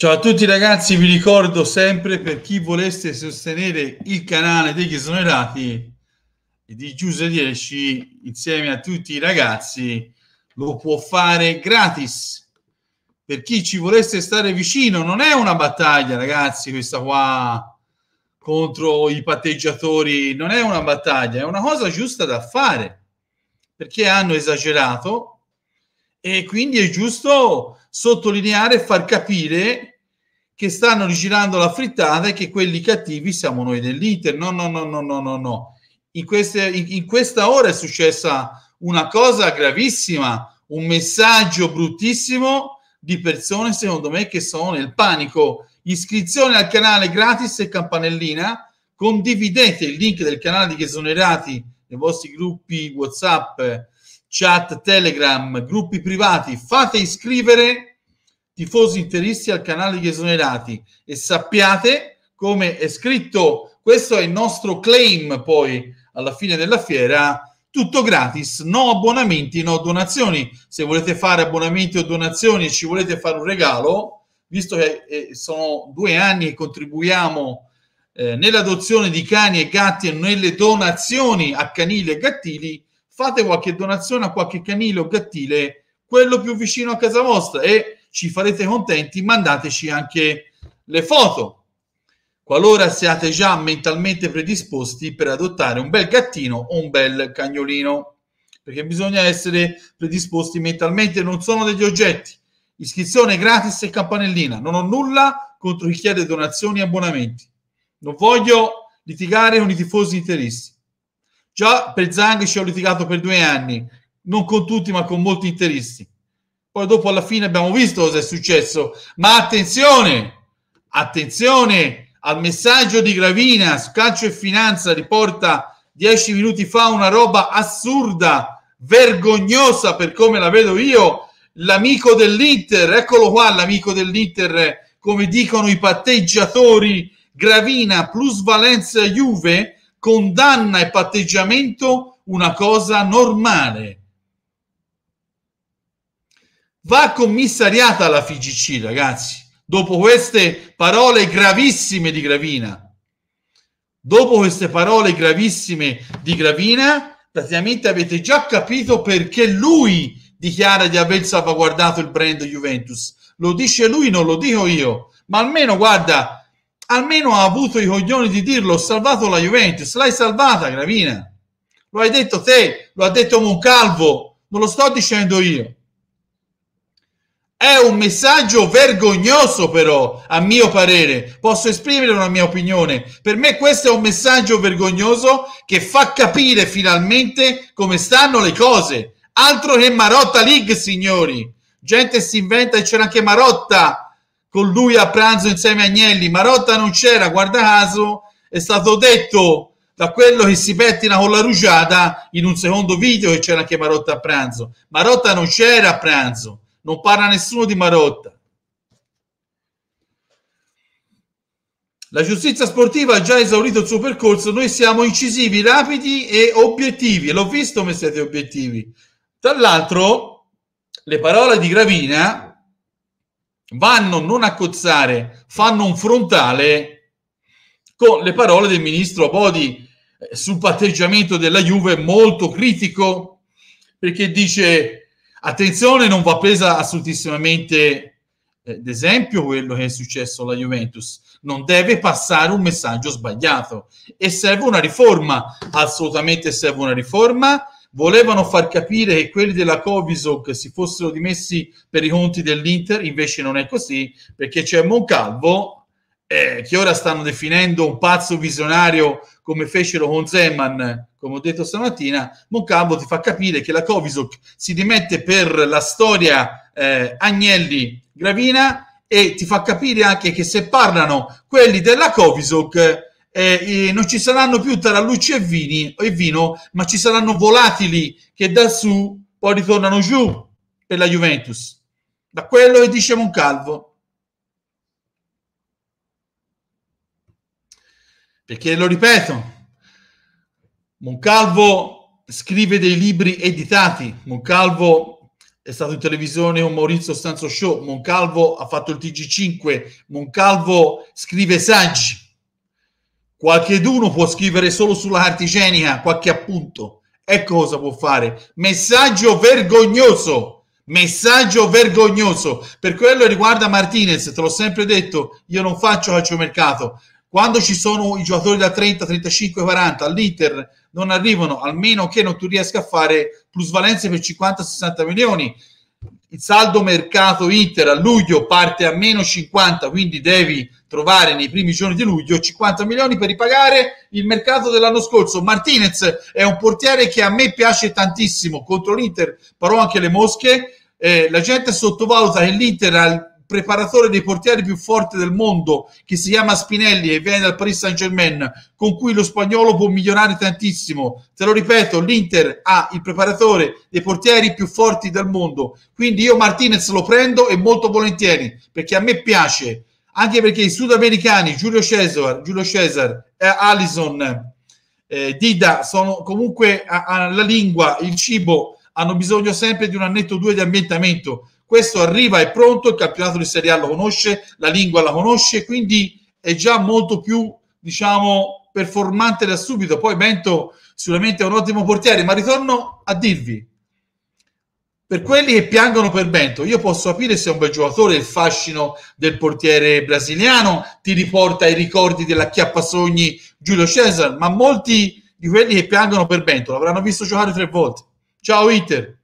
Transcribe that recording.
Ciao a tutti ragazzi, vi ricordo sempre per chi voleste sostenere il canale degli esonerati di Giuse 10 insieme a tutti i ragazzi lo può fare gratis. Per chi ci volesse stare vicino, non è una battaglia ragazzi questa qua contro i patteggiatori, non è una battaglia, è una cosa giusta da fare perché hanno esagerato e quindi è giusto sottolineare e far capire che stanno rigirando la frittata e che quelli cattivi siamo noi dell'Inter. No, no, no, no, no, no, no. In, in, in questa ora è successa una cosa gravissima, un messaggio bruttissimo di persone, secondo me, che sono nel panico. Iscrizione al canale gratis e campanellina. Condividete il link del canale di Chesonerati nei vostri gruppi WhatsApp, chat, Telegram, gruppi privati. Fate iscrivere tifosi interisti al canale Gli Esonerati e sappiate come è scritto, questo è il nostro claim poi alla fine della fiera, tutto gratis, no abbonamenti, no donazioni. Se volete fare abbonamenti o donazioni e ci volete fare un regalo, visto che eh, sono due anni che contribuiamo eh, nell'adozione di cani e gatti e nelle donazioni a canili e gattili, fate qualche donazione a qualche canile o gattile, quello più vicino a casa vostra e ci farete contenti, mandateci anche le foto. Qualora siate già mentalmente predisposti per adottare un bel gattino o un bel cagnolino, perché bisogna essere predisposti mentalmente, non sono degli oggetti. Iscrizione gratis e campanellina. Non ho nulla contro chi chiede donazioni e abbonamenti. Non voglio litigare con i tifosi interisti. Già per Zang ci ho litigato per due anni, non con tutti, ma con molti interisti. Poi dopo alla fine abbiamo visto cosa è successo. Ma attenzione, attenzione al messaggio di Gravina, Calcio e Finanza riporta dieci minuti fa una roba assurda, vergognosa per come la vedo io, l'amico dell'Inter, eccolo qua l'amico dell'Inter, come dicono i patteggiatori, Gravina plus Valenza Juve condanna e patteggiamento una cosa normale va commissariata la FIGC, ragazzi. Dopo queste parole gravissime di Gravina, dopo queste parole gravissime di Gravina, praticamente avete già capito perché lui dichiara di aver salvaguardato il brand Juventus. Lo dice lui, non lo dico io, ma almeno guarda, almeno ha avuto i coglioni di dirlo, ho salvato la Juventus, l'hai salvata Gravina. Lo hai detto te, lo ha detto Moncalvo, non lo sto dicendo io. È un messaggio vergognoso però, a mio parere. Posso esprimere una mia opinione. Per me questo è un messaggio vergognoso che fa capire finalmente come stanno le cose. Altro che Marotta League, signori. Gente si inventa e c'era anche Marotta con lui a pranzo insieme a Agnelli. Marotta non c'era, guarda caso, è stato detto da quello che si pettina con la rugiada in un secondo video che c'era anche Marotta a pranzo. Marotta non c'era a pranzo non parla nessuno di Marotta. La giustizia sportiva ha già esaurito il suo percorso, noi siamo incisivi, rapidi e obiettivi. L'ho visto come siete obiettivi. Tra l'altro, le parole di Gravina vanno non a cozzare, fanno un frontale con le parole del ministro Bodi eh, sul patteggiamento della Juve molto critico perché dice Attenzione, non va presa assolutissimamente, eh, esempio, quello che è successo alla Juventus. Non deve passare un messaggio sbagliato e serve una riforma, assolutamente serve una riforma. Volevano far capire che quelli della Covisoc si fossero dimessi per i conti dell'Inter, invece non è così, perché c'è Moncalvo eh, che ora stanno definendo un pazzo visionario come fecero con Zeman, come ho detto stamattina, Moncambo ti fa capire che la Covisoc si dimette per la storia eh, Agnelli-Gravina e ti fa capire anche che se parlano quelli della Covisoc eh, eh, non ci saranno più tarallucci e, vini, e vino, ma ci saranno volatili che da su poi ritornano giù per la Juventus. Da quello che dice Moncalvo Perché lo ripeto, Moncalvo scrive dei libri editati, Moncalvo è stato in televisione un Maurizio Stanzo Show, Moncalvo ha fatto il TG5, Moncalvo scrive saggi. Qualcheduno può scrivere solo sulla cartigenica qualche appunto. Ecco cosa può fare. Messaggio vergognoso. Messaggio vergognoso. Per quello riguarda Martinez, te l'ho sempre detto, io non faccio calciomercato. Quando ci sono i giocatori da 30, 35, 40 all'Inter non arrivano, almeno che non tu riesca a fare plusvalenze per 50-60 milioni. Il saldo mercato Inter a luglio parte a meno 50, quindi devi trovare nei primi giorni di luglio 50 milioni per ripagare il mercato dell'anno scorso. Martinez è un portiere che a me piace tantissimo contro l'Inter, però anche le mosche. Eh, la gente sottovaluta che l'Inter ha preparatore dei portieri più forte del mondo, che si chiama Spinelli e viene dal Paris Saint Germain, con cui lo spagnolo può migliorare tantissimo. Te lo ripeto, l'Inter ha il preparatore dei portieri più forti del mondo. Quindi io Martinez lo prendo e molto volentieri, perché a me piace, anche perché i sudamericani, Giulio Cesar, Giulio Cesar eh, Allison, eh, Dida, sono comunque a, a, la lingua, il cibo, hanno bisogno sempre di un annetto o due di ambientamento questo arriva, è pronto, il campionato di Serie A lo conosce, la lingua la conosce, quindi è già molto più, diciamo, performante da subito. Poi Bento sicuramente è un ottimo portiere, ma ritorno a dirvi, per quelli che piangono per Bento, io posso capire se è un bel giocatore, il fascino del portiere brasiliano ti riporta ai ricordi della chiappa sogni Giulio Cesar, ma molti di quelli che piangono per Bento l'avranno visto giocare tre volte. Ciao Inter!